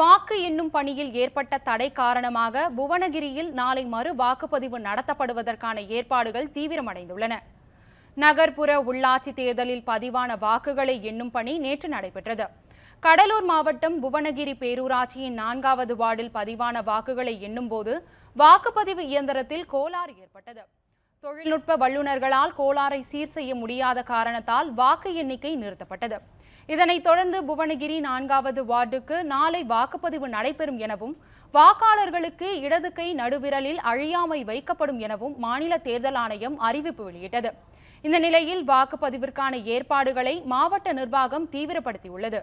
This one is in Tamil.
வாக்கு எண்ணும் பணியில் ஏற்பட்ட தடை காரணமாக புவனகிரியில் நாளை மறு வாக்குப்பதிவு நடத்தப்படுவதற்கான ஏற்பாடுகள் தீவிரமடைந்துள்ளன நகர்ப்புற உள்ளாட்சி தேர்தலில் பதிவான வாக்குகளை எண்ணும் பணி நேற்று நடைபெற்றது கடலூர் மாவட்டம் புவனகிரி பேரூராட்சியின் நான்காவது வார்டில் பதிவான வாக்குகளை எண்ணும்போது வாக்குப்பதிவு இயந்திரத்தில் கோளாறு ஏற்பட்டது தொழில்நுட்ப வல்லுநர்களால் கோளாறை சீர் செய்ய முடியாத காரணத்தால் வாக்கு எண்ணிக்கை நிறுத்தப்பட்டது இதனைத் தொடர்ந்து புவனகிரி நான்காவது வார்டுக்கு நாளை வாக்குப்பதிவு நடைபெறும் எனவும் வாக்காளர்களுக்கு இடது கை நடுவிரலில் அழியாமை வைக்கப்படும் எனவும் மாநில தேர்தல் ஆணையம் அறிவிப்பு வெளியிட்டது இந்த நிலையில் வாக்குப்பதிவிற்கான ஏற்பாடுகளை மாவட்ட நிர்வாகம் தீவிரப்படுத்தியுள்ளது